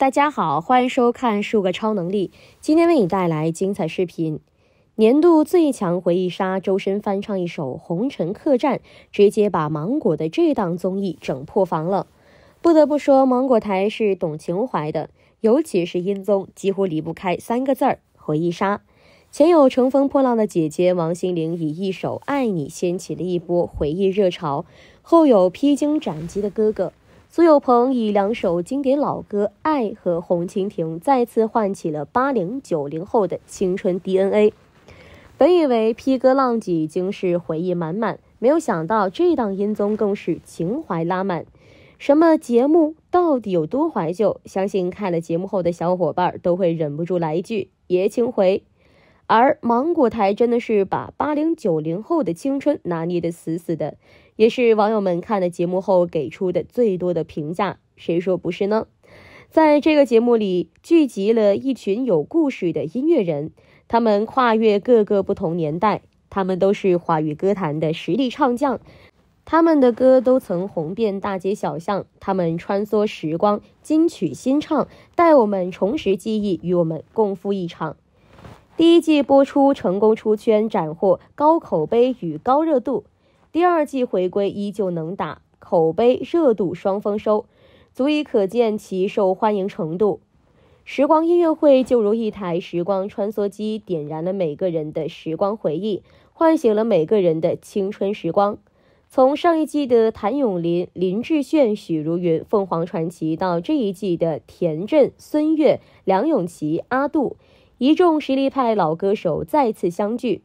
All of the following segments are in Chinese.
大家好，欢迎收看《数个超能力》，今天为你带来精彩视频。年度最强回忆杀，周深翻唱一首《红尘客栈》，直接把芒果的这档综艺整破防了。不得不说，芒果台是懂情怀的，尤其是音综，几乎离不开三个字儿——回忆杀。前有乘风破浪的姐姐，王心凌以一首《爱你》掀起了一波回忆热潮；后有披荆斩棘的哥哥。苏有朋以两首经典老歌《爱》和《红蜻蜓》再次唤起了八零九零后的青春 DNA。本以为披哥浪迹已经是回忆满满，没有想到这档音综更是情怀拉满。什么节目到底有多怀旧？相信看了节目后的小伙伴都会忍不住来一句“爷青回”。而芒果台真的是把八零九零后的青春拿捏得死死的。也是网友们看了节目后给出的最多的评价，谁说不是呢？在这个节目里聚集了一群有故事的音乐人，他们跨越各个不同年代，他们都是华语歌坛的实力唱将，他们的歌都曾红遍大街小巷，他们穿梭时光，金曲新唱，带我们重拾记忆，与我们共赴一场。第一季播出成功出圈，斩获高口碑与高热度。第二季回归依旧能打，口碑热度双丰收，足以可见其受欢迎程度。时光音乐会就如一台时光穿梭机，点燃了每个人的时光回忆，唤醒了每个人的青春时光。从上一季的谭咏麟、林志炫、许茹芸、凤凰传奇，到这一季的田震、孙悦、梁咏琪、阿杜，一众实力派老歌手再次相聚。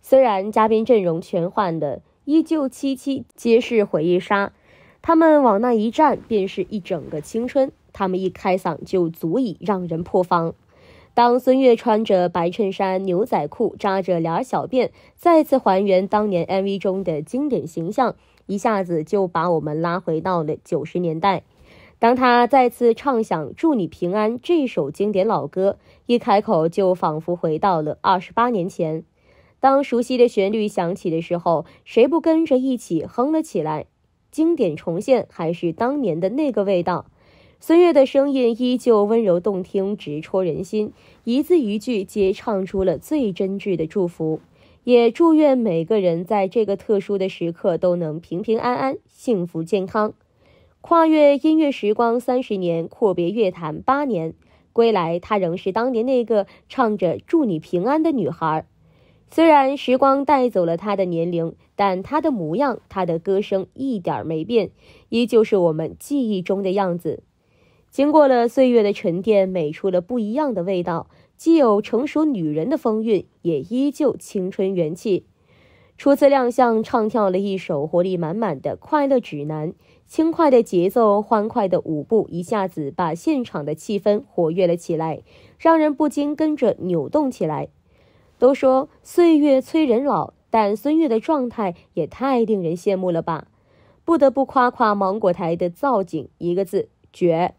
虽然嘉宾阵容全换的，依旧凄凄皆是回忆杀，他们往那一站，便是一整个青春；他们一开嗓，就足以让人破防。当孙悦穿着白衬衫、牛仔裤，扎着俩小辫，再次还原当年 MV 中的经典形象，一下子就把我们拉回到了九十年代。当他再次唱响《祝你平安》这首经典老歌，一开口就仿佛回到了二十八年前。当熟悉的旋律响起的时候，谁不跟着一起哼了起来？经典重现，还是当年的那个味道。孙悦的声音依旧温柔动听，直戳人心，一字一句皆唱出了最真挚的祝福，也祝愿每个人在这个特殊的时刻都能平平安安、幸福健康。跨越音乐时光三十年，阔别乐坛八年，归来，她仍是当年那个唱着“祝你平安”的女孩。虽然时光带走了她的年龄，但她的模样、她的歌声一点没变，依旧是我们记忆中的样子。经过了岁月的沉淀，美出了不一样的味道，既有成熟女人的风韵，也依旧青春元气。初次亮相，唱跳了一首活力满满的《快乐指南》，轻快的节奏、欢快的舞步，一下子把现场的气氛活跃了起来，让人不禁跟着扭动起来。都说岁月催人老，但孙越的状态也太令人羡慕了吧！不得不夸夸芒果台的造景，一个字绝。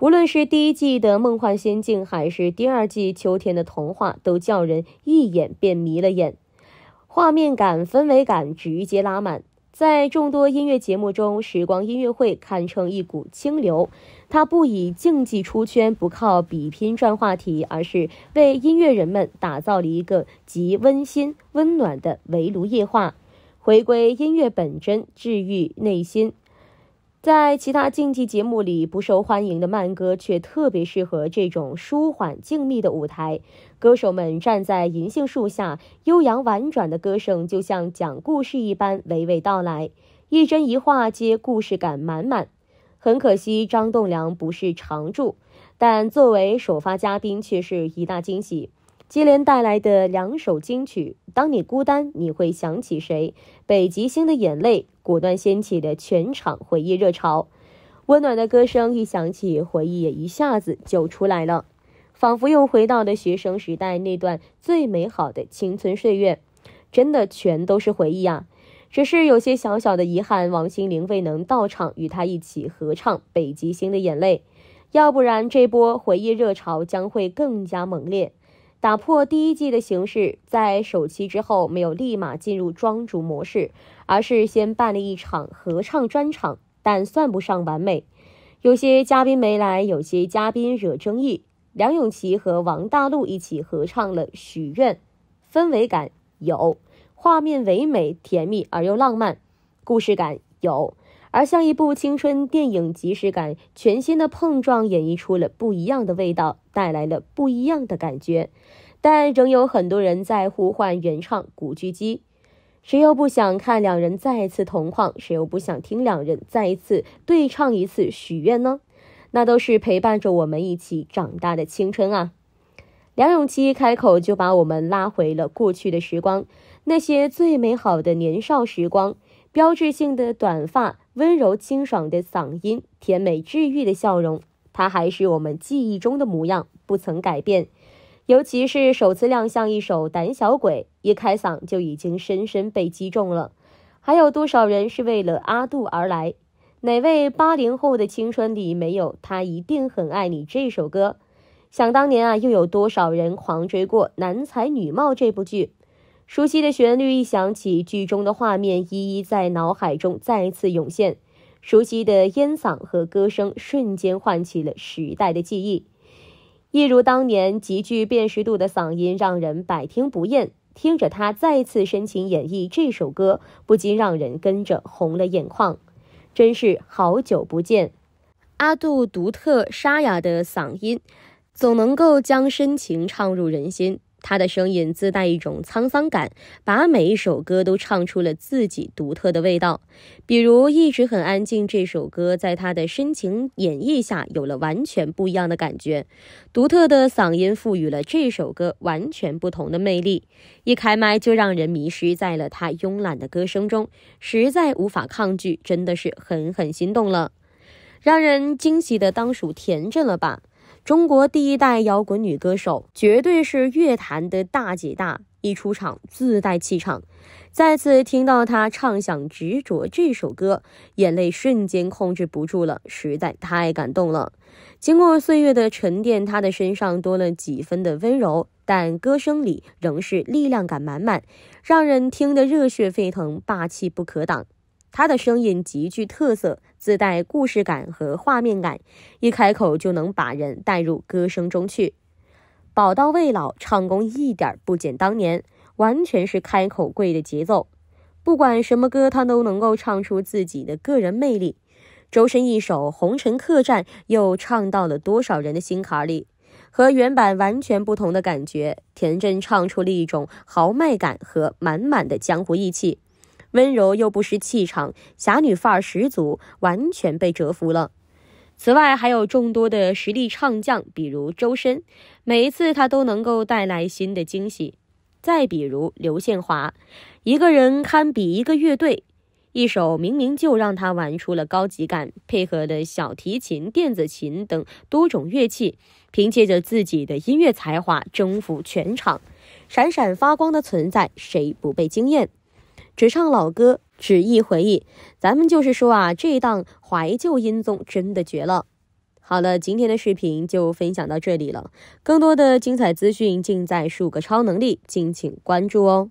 无论是第一季的梦幻仙境，还是第二季秋天的童话，都叫人一眼便迷了眼，画面感、氛围感直接拉满。在众多音乐节目中，《时光音乐会》堪称一股清流。它不以竞技出圈，不靠比拼赚话题，而是为音乐人们打造了一个极温馨、温暖的围炉夜话，回归音乐本真，治愈内心。在其他竞技节目里不受欢迎的慢歌，却特别适合这种舒缓静谧的舞台。歌手们站在银杏树下，悠扬婉转的歌声就像讲故事一般娓娓道来，一针一画皆故事感满满。很可惜张栋梁不是常驻，但作为首发嘉宾却是一大惊喜。接连带来的两首金曲，《当你孤单你会想起谁》《北极星的眼泪》。果断掀起的全场回忆热潮，温暖的歌声一响起，回忆也一下子就出来了，仿佛又回到了学生时代那段最美好的青春岁月。真的全都是回忆啊，只是有些小小的遗憾，王心凌未能到场与他一起合唱《北极星的眼泪》，要不然这波回忆热潮将会更加猛烈。打破第一季的形式，在首期之后没有立马进入庄主模式。而是先办了一场合唱专场，但算不上完美。有些嘉宾没来，有些嘉宾惹争议。梁咏琪和王大陆一起合唱了《许愿》，氛围感有，画面唯美、甜蜜而又浪漫，故事感有。而像一部青春电影，即视感全新的碰撞演绎出了不一样的味道，带来了不一样的感觉。但仍有很多人在呼唤原唱古巨基。谁又不想看两人再次同框？谁又不想听两人再一次对唱一次许愿呢？那都是陪伴着我们一起长大的青春啊！梁咏琪一开口，就把我们拉回了过去的时光，那些最美好的年少时光，标志性的短发，温柔清爽的嗓音，甜美治愈的笑容，他还是我们记忆中的模样，不曾改变。尤其是首次亮相一首《胆小鬼》，一开嗓就已经深深被击中了。还有多少人是为了阿杜而来？哪位八零后的青春里没有他？一定很爱你这首歌。想当年啊，又有多少人狂追过《男才女貌》这部剧？熟悉的旋律一响起，剧中的画面一一在脑海中再次涌现。熟悉的烟嗓和歌声，瞬间唤起了时代的记忆。一如当年极具辨识度的嗓音，让人百听不厌。听着他再次深情演绎这首歌，不禁让人跟着红了眼眶。真是好久不见，阿杜独特沙哑的嗓音，总能够将深情唱入人心。他的声音自带一种沧桑感，把每一首歌都唱出了自己独特的味道。比如《一直很安静》这首歌，在他的深情演绎下，有了完全不一样的感觉。独特的嗓音赋予了这首歌完全不同的魅力，一开麦就让人迷失在了他慵懒的歌声中，实在无法抗拒，真的是狠狠心动了。让人惊喜的当属田震了吧？中国第一代摇滚女歌手，绝对是乐坛的大姐大，一出场自带气场。再次听到她唱响《执着》这首歌，眼泪瞬间控制不住了，实在太感动了。经过岁月的沉淀，她的身上多了几分的温柔，但歌声里仍是力量感满满，让人听得热血沸腾，霸气不可挡。她的声音极具特色。自带故事感和画面感，一开口就能把人带入歌声中去。宝刀未老，唱功一点不减当年，完全是开口跪的节奏。不管什么歌，他都能够唱出自己的个人魅力。周深一首《红尘客栈》又唱到了多少人的心坎里，和原版完全不同的感觉，田震唱出了一种豪迈感和满满的江湖义气。温柔又不失气场，侠女范儿十足，完全被折服了。此外，还有众多的实力唱将，比如周深，每一次他都能够带来新的惊喜。再比如刘宪华，一个人堪比一个乐队，一首明明就让他玩出了高级感，配合的小提琴、电子琴等多种乐器，凭借着自己的音乐才华征服全场，闪闪发光的存在，谁不被惊艳？只唱老歌，只忆回忆，咱们就是说啊，这档怀旧音综真的绝了。好了，今天的视频就分享到这里了，更多的精彩资讯尽在数个超能力，敬请关注哦。